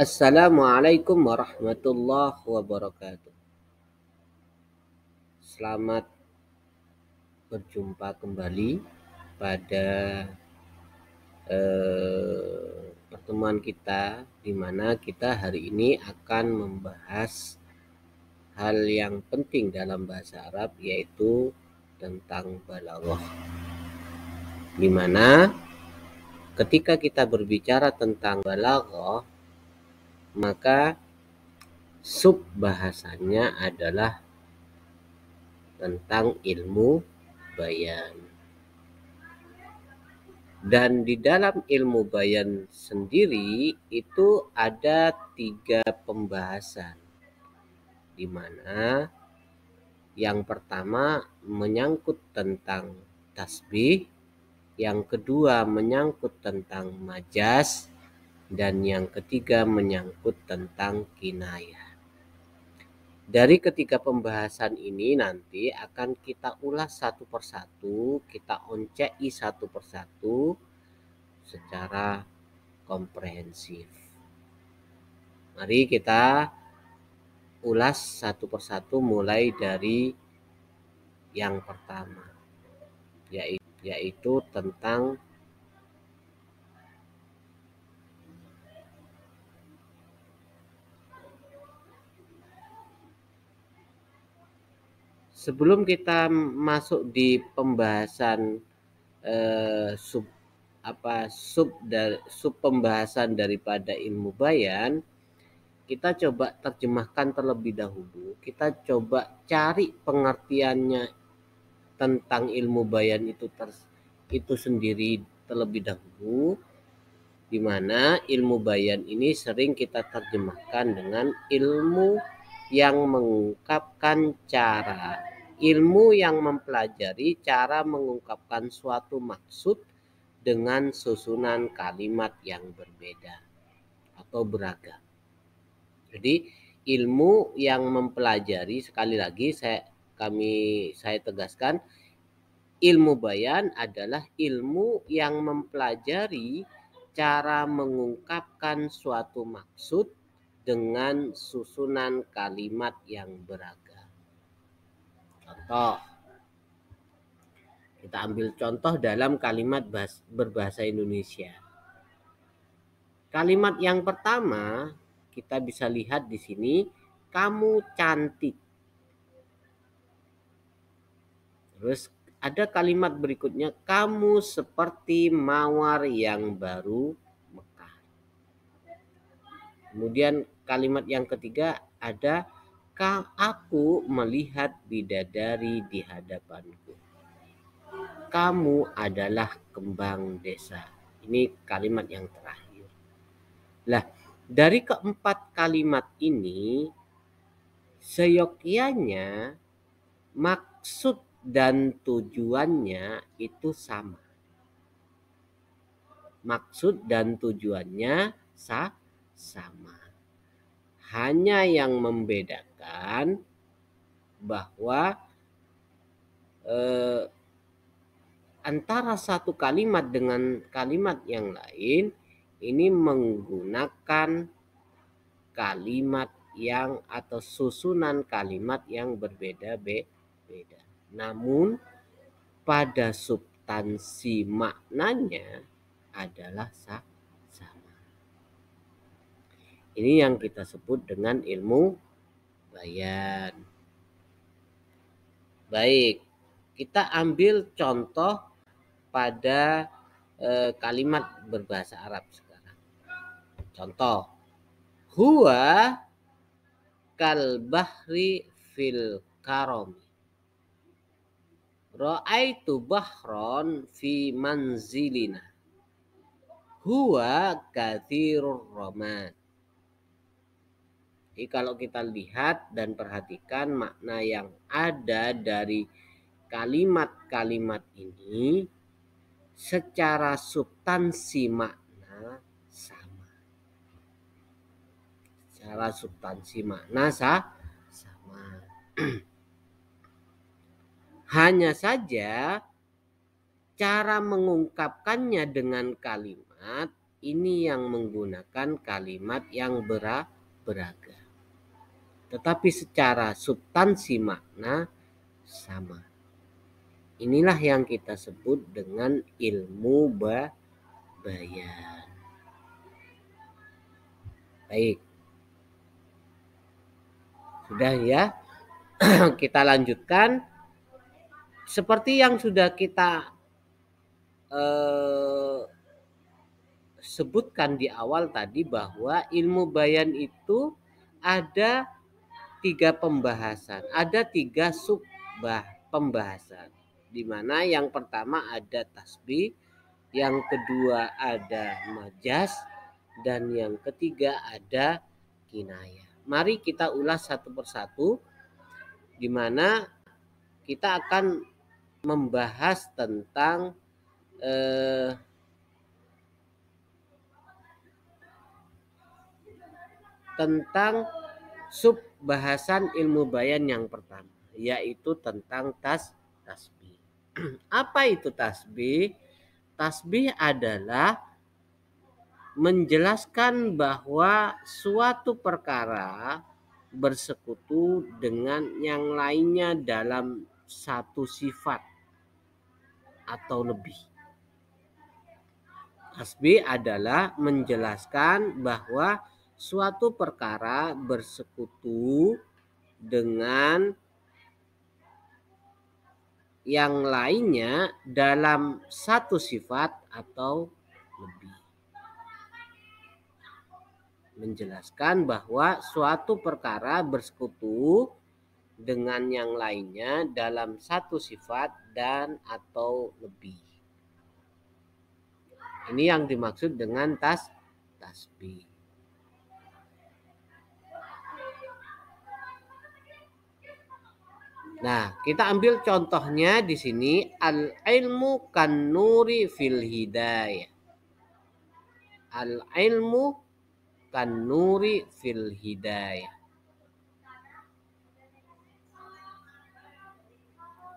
Assalamualaikum warahmatullahi wabarakatuh. Selamat berjumpa kembali pada eh, pertemuan kita, di mana kita hari ini akan membahas hal yang penting dalam bahasa Arab, yaitu tentang balaghah. Di mana ketika kita berbicara tentang balaghah maka sub bahasannya adalah tentang ilmu bayan. Dan di dalam ilmu bayan sendiri itu ada tiga pembahasan. Di mana yang pertama menyangkut tentang tasbih, yang kedua menyangkut tentang majas, dan yang ketiga menyangkut tentang kinayah. Dari ketiga pembahasan ini nanti akan kita ulas satu persatu, kita oncei satu persatu secara komprehensif. Mari kita ulas satu persatu mulai dari yang pertama yaitu, yaitu tentang sebelum kita masuk di pembahasan eh, sub apa sub dari sub pembahasan daripada ilmu bayan kita coba terjemahkan terlebih dahulu kita coba cari pengertiannya tentang ilmu bayan itu ter, itu sendiri terlebih dahulu di mana ilmu bayan ini sering kita terjemahkan dengan ilmu yang mengungkapkan cara ilmu yang mempelajari cara mengungkapkan suatu maksud dengan susunan kalimat yang berbeda atau beragam. Jadi ilmu yang mempelajari sekali lagi saya kami saya tegaskan ilmu bayan adalah ilmu yang mempelajari cara mengungkapkan suatu maksud dengan susunan kalimat yang beragam. Contoh. Kita ambil contoh dalam kalimat bahas berbahasa Indonesia. Kalimat yang pertama kita bisa lihat di sini kamu cantik. Terus ada kalimat berikutnya kamu seperti mawar yang baru mekar. Kemudian kalimat yang ketiga ada maka aku melihat bidadari di hadapanku. Kamu adalah kembang desa. Ini kalimat yang terakhir. Lah, dari keempat kalimat ini, seyokianya maksud dan tujuannya itu sama. Maksud dan tujuannya sa sama. Hanya yang membedakan bahwa eh, antara satu kalimat dengan kalimat yang lain ini menggunakan kalimat yang atau susunan kalimat yang berbeda-beda. Namun pada substansi maknanya adalah sama. Ini yang kita sebut dengan ilmu bayan. Baik, kita ambil contoh pada eh, kalimat berbahasa Arab sekarang. Contoh, huwa kalbahri fil karomi. Ra'aitu bahron fi manzilina. Huwa kathirur romad jadi kalau kita lihat dan perhatikan makna yang ada dari kalimat-kalimat ini secara substansi makna sama. Secara substansi makna sah, sama. Hanya saja cara mengungkapkannya dengan kalimat ini yang menggunakan kalimat yang beragam tetapi secara substansi makna sama. Inilah yang kita sebut dengan ilmu bayan. Baik. Sudah ya. kita lanjutkan seperti yang sudah kita eh, sebutkan di awal tadi bahwa ilmu bayan itu ada tiga pembahasan. Ada tiga sub pembahasan. Di mana yang pertama ada tasbih, yang kedua ada majas, dan yang ketiga ada kinaya Mari kita ulas satu persatu di mana kita akan membahas tentang eh, tentang sub bahasan ilmu bayan yang pertama yaitu tentang tas tasbih. Apa itu tasbih? Tasbih adalah menjelaskan bahwa suatu perkara bersekutu dengan yang lainnya dalam satu sifat atau lebih. Tasbih adalah menjelaskan bahwa suatu perkara bersekutu dengan yang lainnya dalam satu sifat atau lebih. Menjelaskan bahwa suatu perkara bersekutu dengan yang lainnya dalam satu sifat dan atau lebih. Ini yang dimaksud dengan tas tasbih. Nah, kita ambil contohnya di sini al ilmu kan nuri fil hidayah. Al ilmu kan nuri fil hidayah.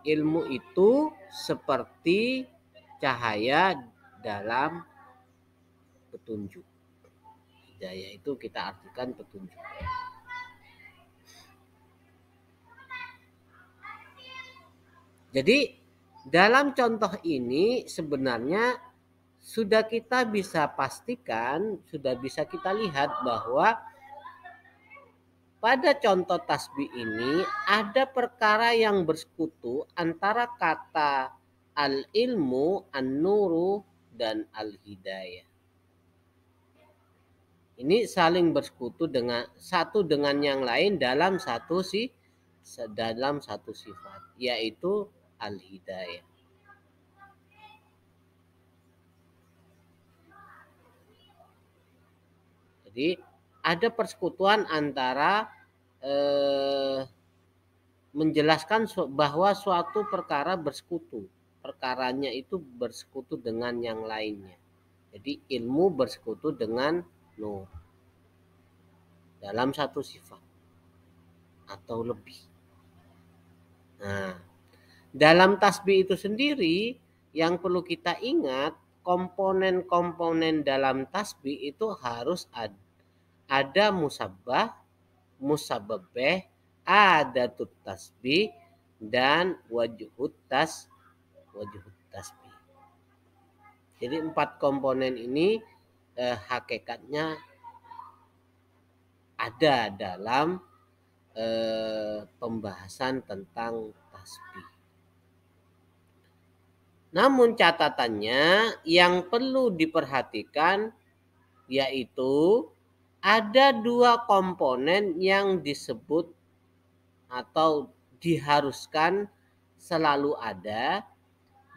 Ilmu itu seperti cahaya dalam petunjuk. Hidayah itu kita artikan petunjuk. Jadi dalam contoh ini sebenarnya sudah kita bisa pastikan, sudah bisa kita lihat bahwa pada contoh tasbih ini ada perkara yang bersekutu antara kata al-ilmu, an-nuru, dan al-hidayah. Ini saling bersekutu dengan satu dengan yang lain dalam satu si dalam satu sifat, yaitu al-hidayah. Jadi ada persekutuan antara eh, menjelaskan bahwa suatu perkara bersekutu. Perkaranya itu bersekutu dengan yang lainnya. Jadi ilmu bersekutu dengan nur. Dalam satu sifat atau lebih. Nah, dalam tasbih itu sendiri yang perlu kita ingat komponen-komponen dalam tasbih itu harus ada. Ada musabah, musababeh, ada tut tasbih dan wajhut tas wajhut tasbih. Jadi empat komponen ini eh, hakikatnya ada dalam eh, pembahasan tentang tasbih. Namun catatannya yang perlu diperhatikan yaitu ada dua komponen yang disebut atau diharuskan selalu ada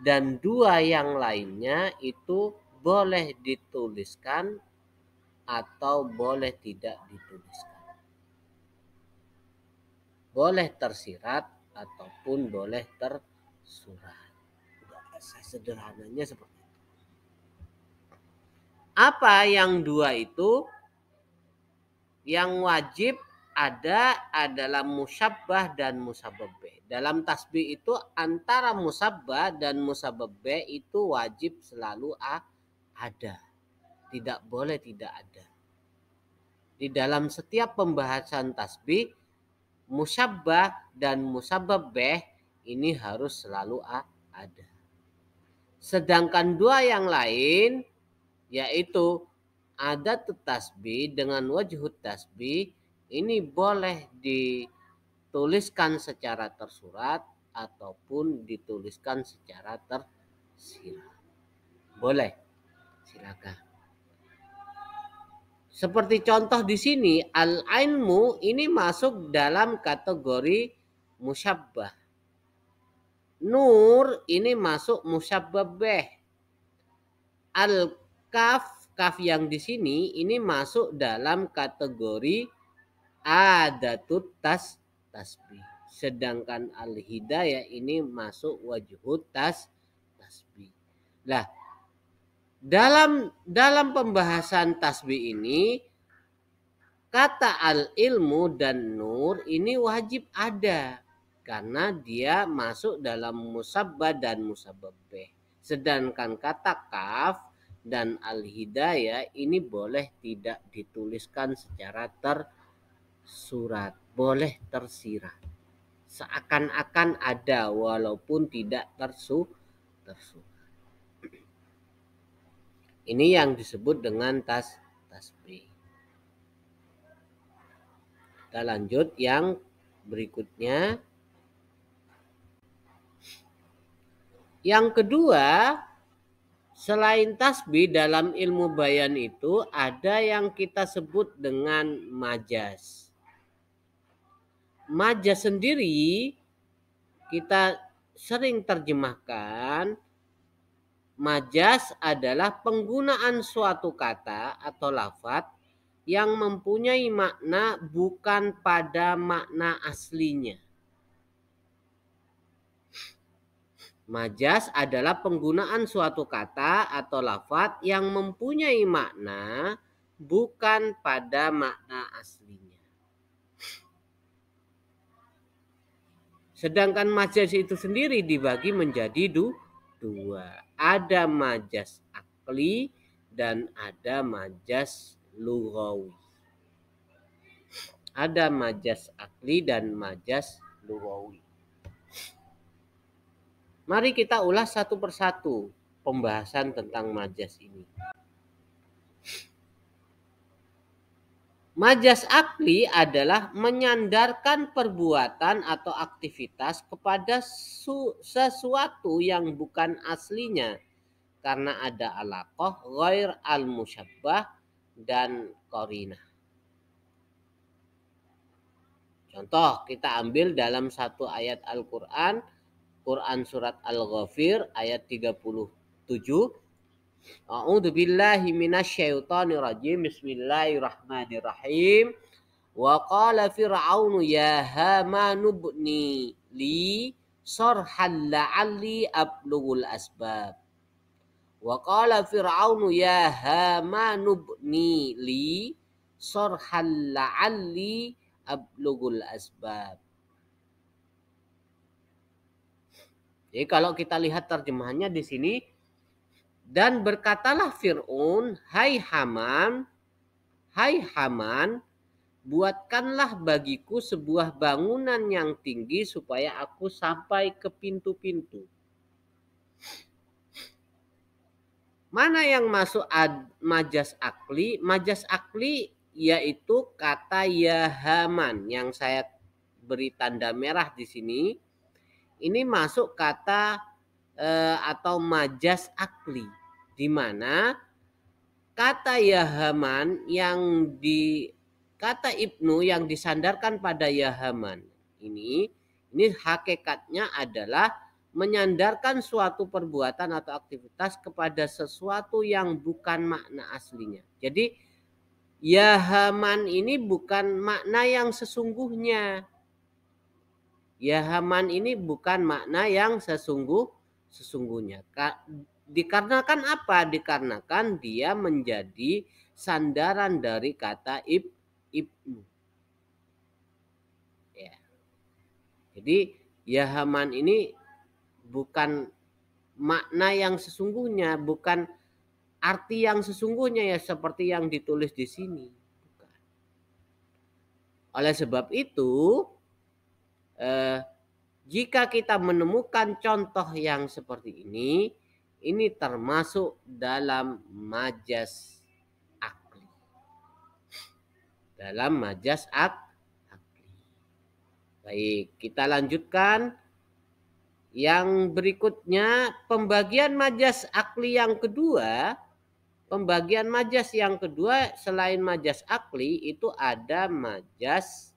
dan dua yang lainnya itu boleh dituliskan atau boleh tidak dituliskan. Boleh tersirat ataupun boleh tersurat. Sederhananya seperti itu. Apa yang dua itu? Yang wajib ada adalah musabbah dan musababbe. Dalam tasbih itu antara musabbah dan musababbe itu wajib selalu ada. Tidak boleh tidak ada. Di dalam setiap pembahasan tasbih, musabbah dan musababbe ini harus selalu ada. Sedangkan dua yang lain yaitu ada tasbi dengan wajhut tasbi ini boleh dituliskan secara tersurat ataupun dituliskan secara tersirat. Boleh. Silakan. Seperti contoh di sini al-ainmu ini masuk dalam kategori musyabbah. Nur ini masuk musabbabeh. Al-kaf, kaf yang di sini ini masuk dalam kategori adatut tas tasbih. Sedangkan al-hidayah ini masuk wajhut tas tasbih. Lah, dalam dalam pembahasan tasbih ini kata al ilmu dan nur ini wajib ada karena dia masuk dalam musabba dan musabbabeh. Sedangkan kata kaf dan al-hidayah ini boleh tidak dituliskan secara tersurat, boleh tersirat. Seakan-akan ada walaupun tidak tersu tersurat. Ini yang disebut dengan tas tasbih. Kita lanjut yang berikutnya Yang kedua, selain tasbih dalam ilmu bayan itu ada yang kita sebut dengan majas. Majas sendiri kita sering terjemahkan majas adalah penggunaan suatu kata atau lafat yang mempunyai makna bukan pada makna aslinya. Majas adalah penggunaan suatu kata atau lafat yang mempunyai makna bukan pada makna aslinya. Sedangkan majas itu sendiri dibagi menjadi dua. Ada majas akli dan ada majas lugawi. Ada majas akli dan majas lugawi. Mari kita ulas satu persatu pembahasan tentang majas ini. Majas akli adalah menyandarkan perbuatan atau aktivitas kepada sesuatu yang bukan aslinya karena ada alaqah, ghair al-musyabbah dan korina. Contoh kita ambil dalam satu ayat Al-Quran Quran surat Al-Ghafir ayat 37. A'udzu billahi minasyaitonir rajim. Bismillahirrahmanirrahim. Wa qala fir'aunu ya Hamanubni li sarhan la'alli ablughul asbab. Wa qala fir'aunu ya Hamanubni li sarhan la'alli ablughul asbab. Jadi kalau kita lihat terjemahannya di sini dan berkatalah Firun, "Hai Haman, hai Haman, buatkanlah bagiku sebuah bangunan yang tinggi supaya aku sampai ke pintu-pintu." Mana yang masuk ad, majas akli? Majas akli yaitu kata Yahaman yang saya beri tanda merah di sini ini masuk kata eh, atau majas akli di mana kata Yahaman yang di kata Ibnu yang disandarkan pada Yahaman ini ini hakikatnya adalah menyandarkan suatu perbuatan atau aktivitas kepada sesuatu yang bukan makna aslinya. Jadi Yahaman ini bukan makna yang sesungguhnya. Yahaman ini bukan makna yang sesungguh sesungguhnya. dikarenakan apa? Dikarenakan dia menjadi sandaran dari kata ib ibnu. Ya. Jadi Yahaman ini bukan makna yang sesungguhnya, bukan arti yang sesungguhnya ya seperti yang ditulis di sini. Oleh sebab itu, eh, jika kita menemukan contoh yang seperti ini, ini termasuk dalam majas akli. Dalam majas ak akli. Baik, kita lanjutkan. Yang berikutnya, pembagian majas akli yang kedua, pembagian majas yang kedua selain majas akli itu ada majas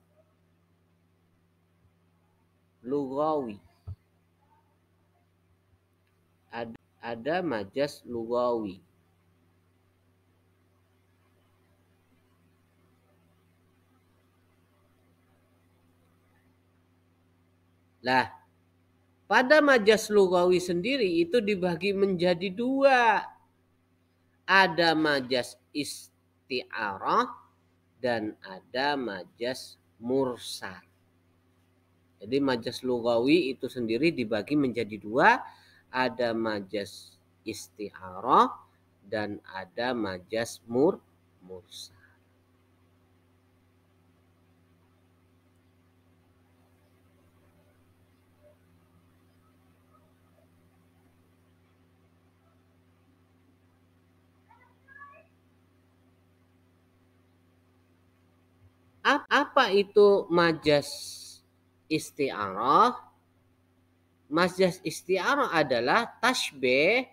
lugawi. Ada, ada majas lugawi. Lah, pada majas lugawi sendiri itu dibagi menjadi dua. Ada majas istiarah dan ada majas mursal. Jadi majas lugawi itu sendiri dibagi menjadi dua, ada majas isti'aroh dan ada majas mur mursa. Apa itu majas isti'arah. Masjas isti'arah adalah tasbih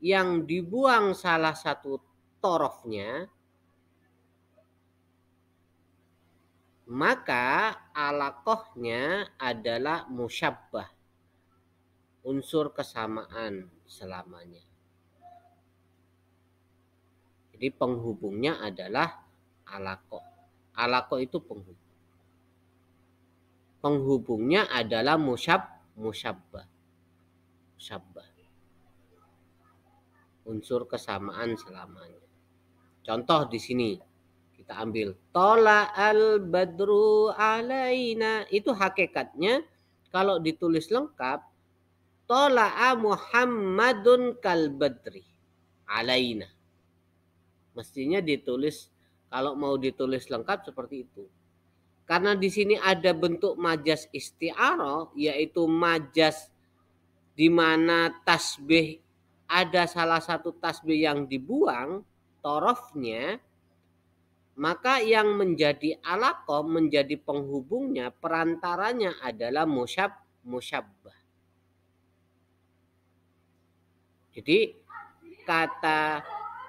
yang dibuang salah satu torofnya. Maka alakohnya adalah musyabbah. Unsur kesamaan selamanya. Jadi penghubungnya adalah alako. Alako itu penghubung penghubungnya adalah musyab musyabba. Musyabba. Unsur kesamaan selamanya. Contoh di sini kita ambil tola al badru alaina itu hakikatnya kalau ditulis lengkap tola Muhammadun kal badri alaina mestinya ditulis kalau mau ditulis lengkap seperti itu karena di sini ada bentuk majas isti'aroh, yaitu majas di mana tasbih ada salah satu tasbih yang dibuang, torofnya, maka yang menjadi alako, menjadi penghubungnya, perantaranya adalah musyab, musyabbah. Jadi kata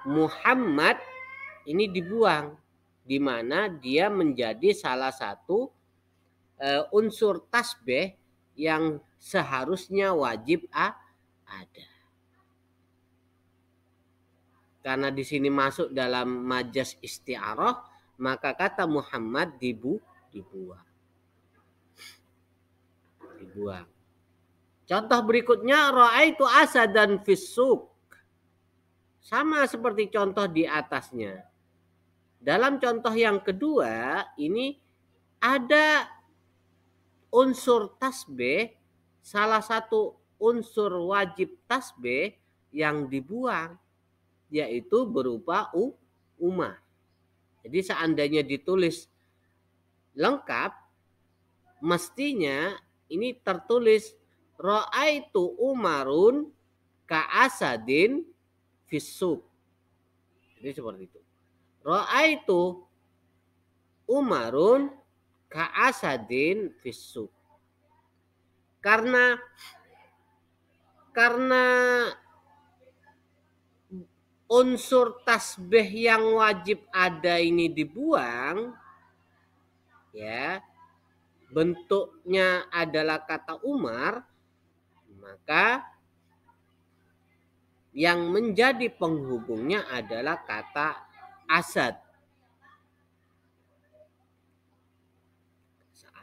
Muhammad ini dibuang di mana dia menjadi salah satu uh, unsur tasbih yang seharusnya wajib a, ada. Karena di sini masuk dalam majas istiaroh maka kata Muhammad dibu dibuang. Dibuang. Contoh berikutnya itu ra'aitu dan fisuk. Sama seperti contoh di atasnya. Dalam contoh yang kedua, ini ada unsur tasbih, salah satu unsur wajib tasbih yang dibuang, yaitu berupa u, umar. Jadi seandainya ditulis lengkap, mestinya ini tertulis Ra'aitu Umarun ka'asadin fisuk. Jadi seperti itu. Ra'aitu Umarun ka'asadin fisu Karena karena unsur tasbih yang wajib ada ini dibuang ya bentuknya adalah kata Umar maka yang menjadi penghubungnya adalah kata Asad.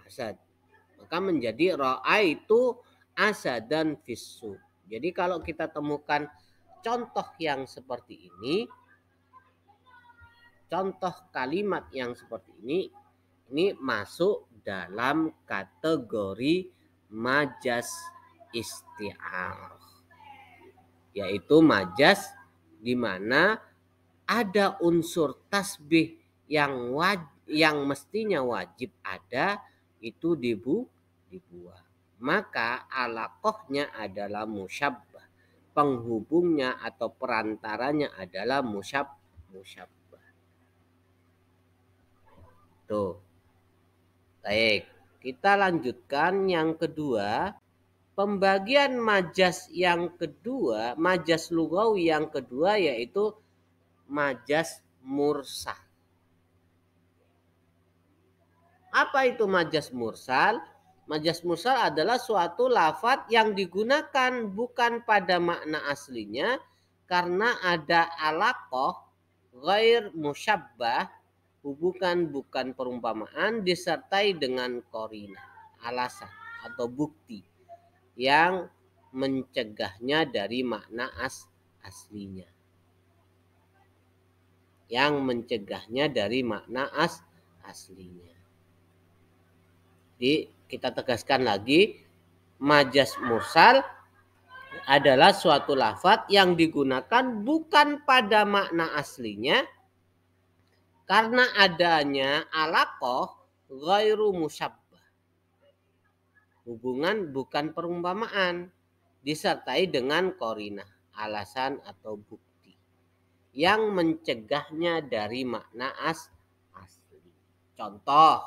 Asad. Maka menjadi ra'a itu asad dan fisu. Jadi kalau kita temukan contoh yang seperti ini, contoh kalimat yang seperti ini, ini masuk dalam kategori majas isti'ar. Yaitu majas di mana ada unsur tasbih yang waj yang mestinya wajib ada itu dibu dibuat Maka alakohnya adalah musyabbah. Penghubungnya atau perantaranya adalah musyab musyabbah. Tuh. Baik, kita lanjutkan yang kedua. Pembagian majas yang kedua, majas lugawi yang kedua yaitu majas mursal. Apa itu majas mursal? Majas mursal adalah suatu lafat yang digunakan bukan pada makna aslinya karena ada alakoh ghair musyabbah hubungan bukan perumpamaan disertai dengan korina alasan atau bukti yang mencegahnya dari makna as aslinya yang mencegahnya dari makna as aslinya. Jadi kita tegaskan lagi majas mursal adalah suatu lafat yang digunakan bukan pada makna aslinya karena adanya alakoh ghairu musabbah. Hubungan bukan perumpamaan disertai dengan korina alasan atau bukti yang mencegahnya dari makna as asli. Contoh,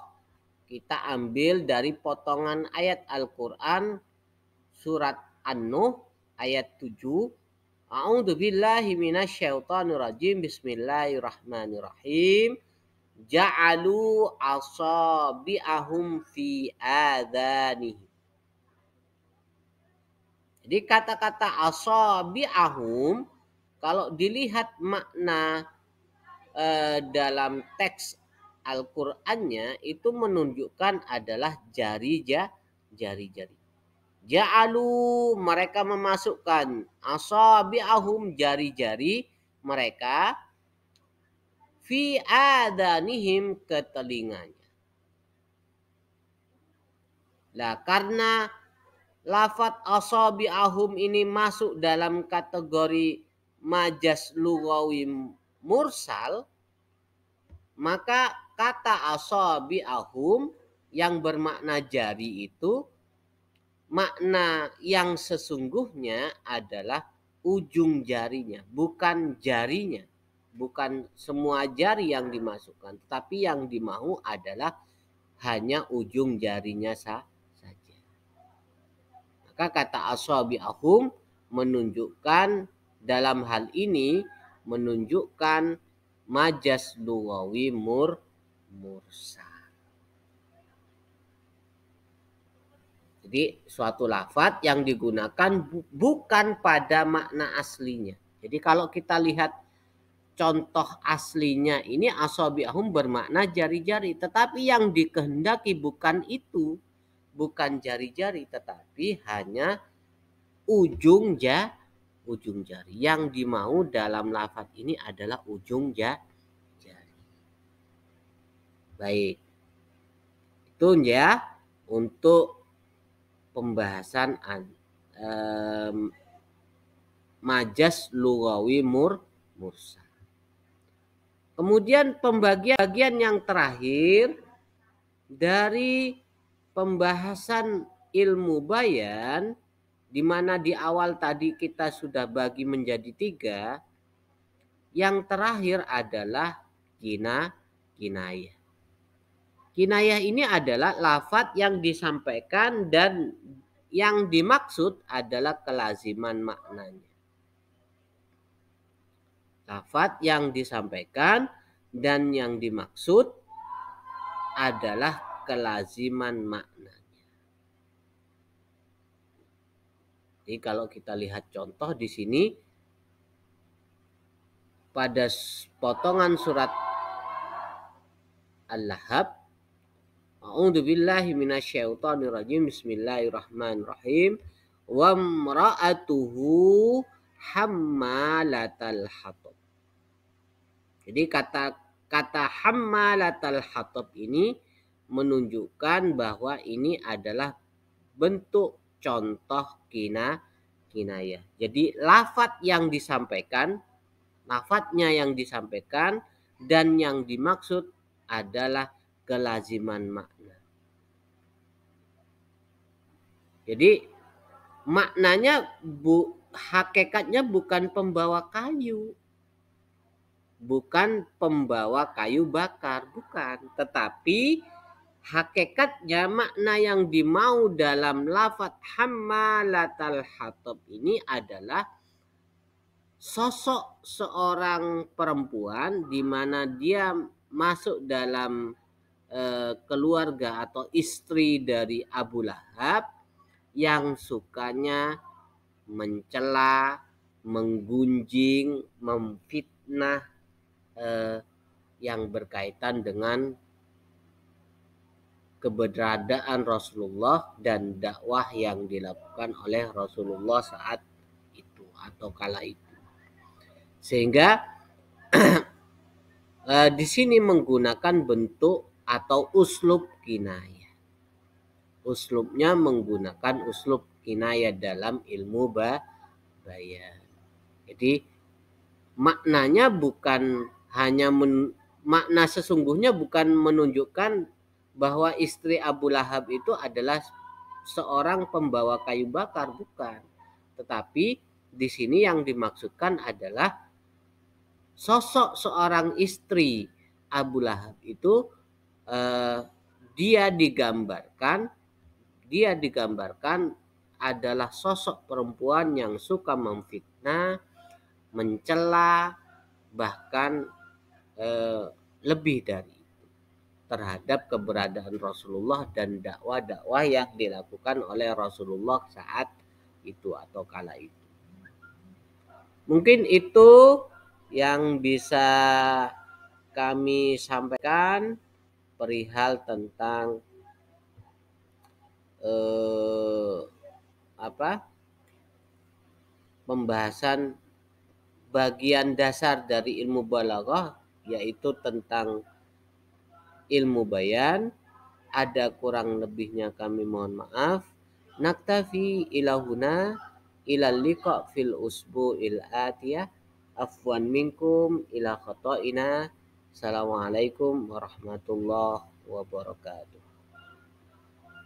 kita ambil dari potongan ayat Al-Qur'an surat An-Nuh ayat 7. A'udhu billahi minasyaitonir rajim. Bismillahirrahmanirrahim. Ja'alu asabi'ahum fi adhanihim. Jadi kata-kata asabi'ahum kalau dilihat makna eh, dalam teks Al-Qur'annya itu menunjukkan adalah jari jari-jari. Ja'alu mereka memasukkan asabi'ahum jari-jari mereka fi adanihim ke telinganya. Nah, karena lafat asabi'ahum ini masuk dalam kategori majas lugawi mursal maka kata asabi ahum yang bermakna jari itu makna yang sesungguhnya adalah ujung jarinya bukan jarinya bukan semua jari yang dimasukkan tapi yang dimahu adalah hanya ujung jarinya sah saja maka kata asabi ahum menunjukkan dalam hal ini menunjukkan majas lugawi mur mursa Jadi suatu lafat yang digunakan bu bukan pada makna aslinya. Jadi kalau kita lihat contoh aslinya ini asobiahum bermakna jari-jari. Tetapi yang dikehendaki bukan itu. Bukan jari-jari tetapi hanya ujung jari ujung jari. Yang dimau dalam lafat ini adalah ujung jari. Baik. Itu ya untuk pembahasan eh, majas lugawi mur mursa. Kemudian pembagian bagian yang terakhir dari pembahasan ilmu bayan di mana di awal tadi kita sudah bagi menjadi tiga, yang terakhir adalah kina kinayah. Kinayah ini adalah lafat yang disampaikan dan yang dimaksud adalah kelaziman maknanya. Lafat yang disampaikan dan yang dimaksud adalah kelaziman makna. Jadi kalau kita lihat contoh di sini pada potongan surat Al-Lahab A'udzu billahi minasyaitonir rajim. Bismillahirrahmanirrahim. Wa mra'atuhu hammalatal hatab. Jadi kata kata hammalatal hatab ini menunjukkan bahwa ini adalah bentuk contoh kina kinaya. Jadi lafat yang disampaikan, lafatnya yang disampaikan dan yang dimaksud adalah kelaziman makna. Jadi maknanya bu hakikatnya bukan pembawa kayu. Bukan pembawa kayu bakar, bukan, tetapi hakikatnya makna yang dimau dalam lafat hamalatal hatab ini adalah sosok seorang perempuan di mana dia masuk dalam eh, keluarga atau istri dari Abu Lahab yang sukanya mencela, menggunjing, memfitnah eh, yang berkaitan dengan keberadaan Rasulullah dan dakwah yang dilakukan oleh Rasulullah saat itu atau kala itu. Sehingga eh, di sini menggunakan bentuk atau uslub kinayah. Uslubnya menggunakan uslub kinayah dalam ilmu bayan. Jadi maknanya bukan hanya men, makna sesungguhnya bukan menunjukkan bahwa istri Abu Lahab itu adalah seorang pembawa kayu bakar bukan tetapi di sini yang dimaksudkan adalah sosok seorang istri Abu Lahab itu eh, dia digambarkan dia digambarkan adalah sosok perempuan yang suka memfitnah, mencela bahkan eh, lebih dari terhadap keberadaan Rasulullah dan dakwah-dakwah yang dilakukan oleh Rasulullah saat itu atau kala itu. Mungkin itu yang bisa kami sampaikan perihal tentang eh, apa pembahasan bagian dasar dari ilmu balaghah yaitu tentang ilmu bayan. Ada kurang lebihnya kami mohon maaf. Naktafi ilahuna ilal liqa fil il atiyah. Afwan minkum ila khata'ina. Assalamualaikum warahmatullahi wabarakatuh.